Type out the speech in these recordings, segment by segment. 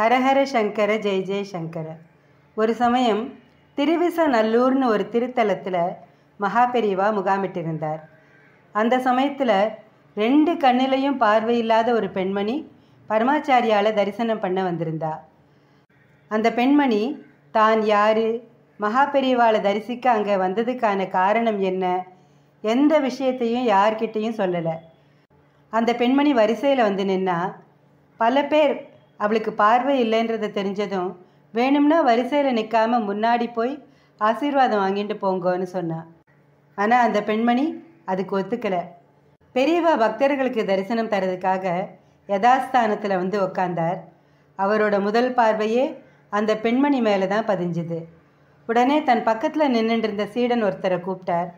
ஹரஹர சங்கர ஜெய் ஜெய் ஒரு சமயம் நல்லூர்னு ஒரு திருத்தலத்தில் மகா மகாபெரிவா முகாமிட்டிருந்தார் அந்த சமயத்தில் ரெண்டு கண்ணிலையும் பார்வை இல்லாத ஒரு பெண்மணி பரமாச்சாரியால் தரிசனம் பண்ண வந்திருந்தா அந்த பெண்மணி தான் யார் மகாபெரிவாளை தரிசிக்க அங்கே வந்ததுக்கான காரணம் என்ன எந்த விஷயத்தையும் யார்கிட்டையும் சொல்லலை அந்த பெண்மணி வரிசையில் வந்து நின்னா பல பேர் அவளுக்கு பார்வை இல்லைன்றது தெரிஞ்சதும் வேணும்னா வரிசையில் நிற்காம முன்னாடி போய் ஆசீர்வாதம் வாங்கிட்டு போங்கன்னு சொன்னான் ஆனால் அந்த பெண்மணி அதுக்கு ஒத்துக்கலை பெரியவா பக்தர்களுக்கு தரிசனம் தரதுக்காக யதாஸ்தானத்தில் வந்து உக்காந்தார் அவரோட முதல் பார்வையே அந்த பெண்மணி மேலே தான் பதிஞ்சுது உடனே தன் பக்கத்தில் நின்றுட்டு சீடன் ஒருத்தரை கூப்பிட்டார்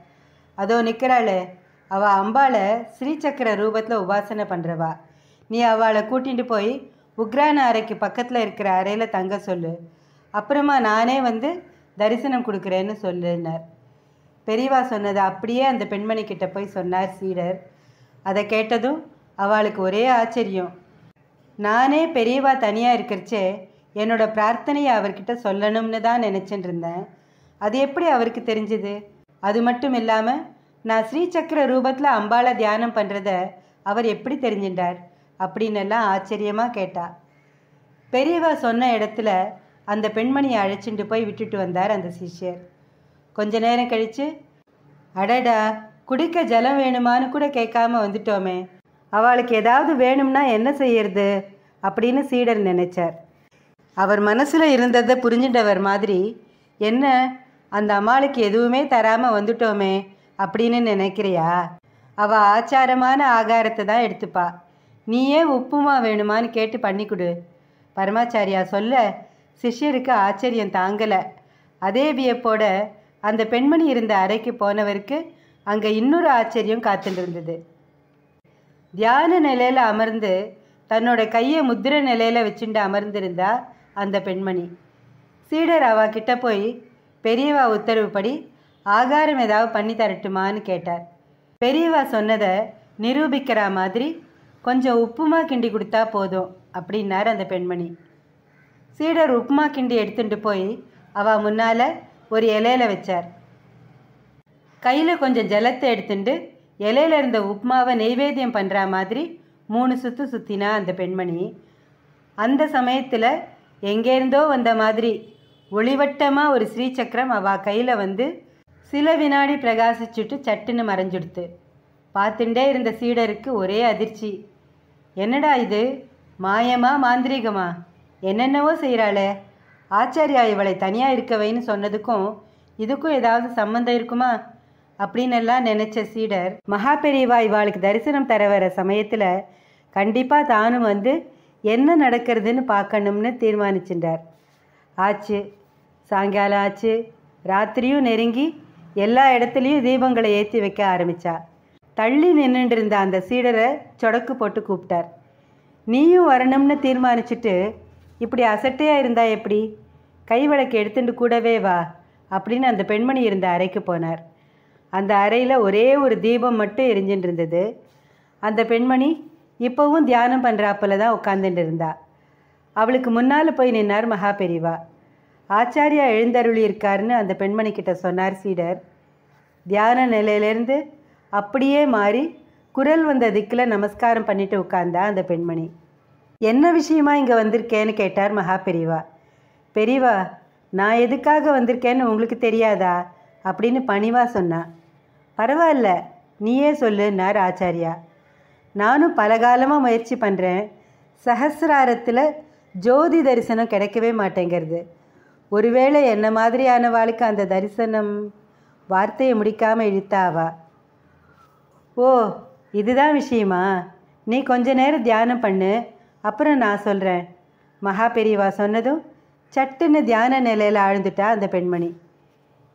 அதோ நிற்கிறாளே அவள் அம்பாவை ஸ்ரீசக்கர ரூபத்தில் உபாசனை பண்ணுறவா நீ அவளை கூட்டிகிட்டு போய் உக்ரான அறைக்கு பக்கத்தில் இருக்கிற அறையில் தங்க சொல்லு அப்புறமா நானே வந்து தரிசனம் கொடுக்குறேன்னு சொல்லினார் பெரியவா சொன்னதை அப்படியே அந்த பெண்மணி போய் சொன்னார் சீடர் அதை கேட்டதும் அவளுக்கு ஒரே ஆச்சரியம் நானே பெரியவா தனியாக இருக்கிறச்சே என்னோட பிரார்த்தனையை அவர்கிட்ட சொல்லணும்னு தான் நினச்சிட்டு இருந்தேன் அது எப்படி அவருக்கு தெரிஞ்சுது அது மட்டும் இல்லாமல் நான் ஸ்ரீசக்கர ரூபத்தில் அம்பாளை தியானம் பண்ணுறத அவர் எப்படி தெரிஞ்சின்றார் எல்லாம் ஆச்சரியமாக கேட்டா பெரியவா சொன்ன இடத்துல அந்த பெண்மணியை அழைச்சிட்டு போய் விட்டுட்டு வந்தார் அந்த சிஷ்யர் கொஞ்ச நேரம் கழிச்சு அடடா குடிக்க ஜலம் வேணுமான்னு கூட கேட்காம வந்துட்டோமே அவளுக்கு ஏதாவது வேணும்னா என்ன செய்யறது அப்படின்னு சீடர் நினைச்சார் அவர் மனசில் இருந்ததை புரிஞ்சின்றவர் மாதிரி என்ன அந்த அம்மாளுக்கு எதுவுமே தராமல் வந்துட்டோமே அப்படின்னு நினைக்கிறியா அவள் ஆச்சாரமான ஆகாரத்தை தான் எடுத்துப்பா நீயே உப்புமா வேணுமான்னு கேட்டு பண்ணி கொடு பரமாச்சாரியா சொல்ல சிஷ்யருக்கு ஆச்சரியம் தாங்கலை அதே வியப்போட அந்த பெண்மணி இருந்த அறைக்கு போனவருக்கு அங்கே இன்னொரு ஆச்சரியம் காத்துட்டு தியான நிலையில் அமர்ந்து தன்னோட கையை முத்திர நிலையில் வச்சுட்டு அமர்ந்திருந்தா அந்த பெண்மணி சீடர் அவா கிட்ட போய் பெரியவா உத்தரவுப்படி ஆகாரம் ஏதாவது பண்ணி தரட்டுமான்னு கேட்டார் பெரியவா சொன்னதை நிரூபிக்கிற மாதிரி கொஞ்சம் உப்புமா கிண்டி கொடுத்தா போதும் அப்படின்னார் அந்த பெண்மணி சீடர் உப்புமா கிண்டி எடுத்துட்டு போய் அவ முன்னால் ஒரு இலையில வச்சார் கையில் கொஞ்சம் ஜலத்தை எடுத்துட்டு இலையில இருந்த உப்புமாவை நெய்வேத்தியம் பண்ணுற மாதிரி மூணு சுற்று சுற்றினா அந்த பெண்மணி அந்த சமயத்தில் எங்கேருந்தோ வந்த மாதிரி ஒளிவட்டமாக ஒரு ஸ்ரீசக்கரம் அவ கையில் வந்து சில வினாடி பிரகாசிச்சுட்டு சட்டுன்னு மறைஞ்சிடுத்து பார்த்துட்டே இருந்த சீடருக்கு ஒரே அதிர்ச்சி என்னடா இது மாயமா மாந்திரீகமா என்னென்னவோ செய்கிறாளே ஆச்சாரியா இவளை தனியாக இருக்க வைன்னு சொன்னதுக்கும் இதுக்கும் ஏதாவது சம்மந்தம் இருக்குமா அப்படின்னெல்லாம் நினச்ச சீடர் மகா பெரியவா இவாளுக்கு தரிசனம் தர வர சமயத்தில் கண்டிப்பாக தானும் வந்து என்ன நடக்கிறதுன்னு பார்க்கணும்னு தீர்மானிச்சின்றார் ஆச்சு சாயங்காலம் ஆச்சு ராத்திரியும் நெருங்கி எல்லா இடத்துலையும் தீபங்களை ஏற்றி வைக்க ஆரம்பித்தாள் தள்ளி நின்றுட்டு அந்த சீடரை சொடக்கு போட்டு கூப்பிட்டார் நீயும் வரணும்னு தீர்மானிச்சுட்டு இப்படி அசட்டையாக இருந்தா எப்படி கைவிளக்கு எடுத்துட்டு கூடவே வா அப்படின்னு அந்த பெண்மணி இருந்த அறைக்கு போனார் அந்த அறையில் ஒரே ஒரு தீபம் மட்டும் எரிஞ்சுட்டு இருந்தது அந்த பெண்மணி இப்போவும் தியானம் பண்ணுறாப்பில் தான் உட்காந்துட்டு இருந்தா அவளுக்கு முன்னால் போய் நின்னார் மகா பெரிவா ஆச்சாரியா எழுந்தருளி இருக்காருன்னு அந்த பெண்மணி கிட்ட சொன்னார் சீடர் தியான நிலையிலேருந்து அப்படியே மாறி குரல் வந்த திக்கில் நமஸ்காரம் பண்ணிட்டு உட்கார்ந்தா அந்த பெண்மணி என்ன விஷயமா இங்கே வந்திருக்கேன்னு கேட்டார் மகா பெரியவா பெரிவா நான் எதுக்காக வந்திருக்கேன்னு உங்களுக்கு தெரியாதா அப்படின்னு பணிவாக சொன்னான் பரவாயில்ல நீயே சொல்லுன்னார் ஆச்சாரியா நானும் பலகாலமாக முயற்சி பண்ணுறேன் சஹசிராரத்தில் ஜோதி தரிசனம் கிடைக்கவே மாட்டேங்கிறது ஒருவேளை என்ன மாதிரியானவாளுக்கு அந்த தரிசனம் வார்த்தையை முடிக்காமல் இழுத்தாவா ஓ இதுதான் விஷயமா நீ கொஞ்ச நேரம் தியானம் பண்ணு அப்புறம் நான் சொல்கிறேன் மகா பெரியவா சொன்னதும் சட்டுன்னு தியான நிலையில் ஆழ்ந்துட்டா அந்த பெண்மணி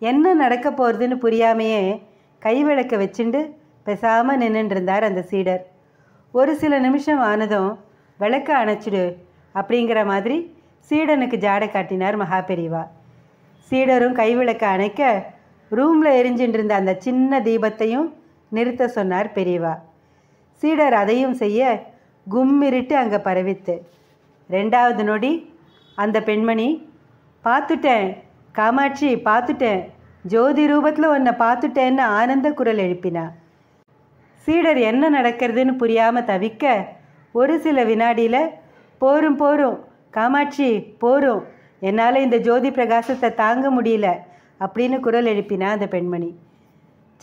என்ன நடக்க போகிறதுன்னு புரியாமையே கைவிளக்க வச்சுண்டு பெசாமல் நின்றுருந்தார் அந்த சீடர் ஒரு சில நிமிஷம் ஆனதும் விளக்க அணைச்சிடு அப்படிங்கிற மாதிரி சீடனுக்கு ஜாடை காட்டினார் மகா பெரியவா சீடரும் கைவிளக்க அணைக்க ரூமில் இருந்த அந்த சின்ன தீபத்தையும் நிறுத்த சொன்னார் பெரியவா சீடர் அதையும் செய்ய கும்மிருட்டு அங்கே பரவித்து ரெண்டாவது நொடி அந்த பெண்மணி பார்த்துட்டேன் காமாட்சி பார்த்துட்டேன் ஜோதி ரூபத்தில் உன்னை பார்த்துட்டேன்னு ஆனந்த குரல் எழுப்பினா சீடர் என்ன நடக்கிறதுன்னு புரியாமல் தவிக்க ஒரு சில வினாடியில் போரும் போரும் காமாட்சி போரும் என்னால் இந்த ஜோதி பிரகாசத்தை தாங்க முடியல அப்படின்னு குரல் எழுப்பினா அந்த பெண்மணி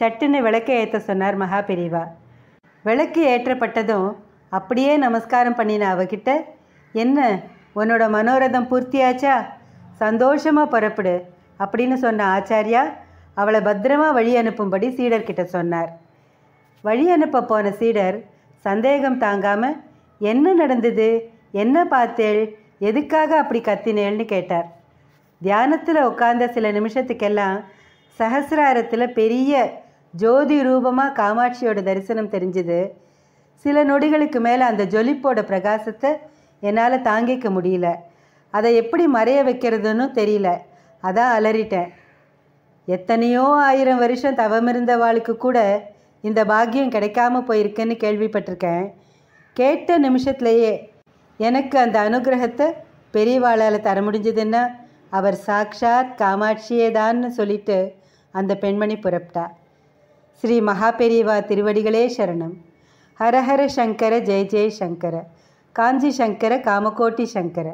சட்டுன்னு விளக்கு ஏற்ற சொன்னார் மகா விளக்கு ஏற்றப்பட்டதும் அப்படியே நமஸ்காரம் பண்ணின அவகிட்ட என்ன உன்னோட மனோரதம் பூர்த்தியாச்சா சந்தோஷமாக புறப்படு அப்படின்னு சொன்ன ஆச்சாரியா அவளை பத்திரமா வழி அனுப்பும்படி சீடர்கிட்ட சொன்னார் வழி அனுப்ப போன சீடர் சந்தேகம் தாங்காமல் என்ன நடந்தது என்ன பார்த்தேள் எதுக்காக அப்படி கத்தினேள்னு கேட்டார் தியானத்தில் உட்கார்ந்த சில நிமிஷத்துக்கெல்லாம் சஹசிராரத்தில் பெரிய ஜோதி ரூபமாக காமாட்சியோட தரிசனம் தெரிஞ்சுது சில நொடிகளுக்கு மேலே அந்த ஜொலிப்போட பிரகாசத்தை என்னால் தாங்கிக்க முடியல அதை எப்படி மறைய வைக்கிறதுன்னு தெரியல அதான் அலறிட்டேன் எத்தனையோ ஆயிரம் வருஷம் வாளுக்கு கூட இந்த பாக்கியம் கிடைக்காம போயிருக்குன்னு கேள்விப்பட்டிருக்கேன் கேட்ட நிமிஷத்துலேயே எனக்கு அந்த அனுகிரகத்தை பெரியவாளால் தர முடிஞ்சதுன்னா அவர் சாக்ஷாத் காமாட்சியே தான்னு சொல்லிட்டு அந்த பெண்மணி புறப்பட்டா ஸ்ரீ மகாபெரியவா திருவடிகளே சரணம் ஹரஹர சங்கர ஜெய ஜெய சங்கர காஞ்சி சங்கர காமகோட்டி சங்கர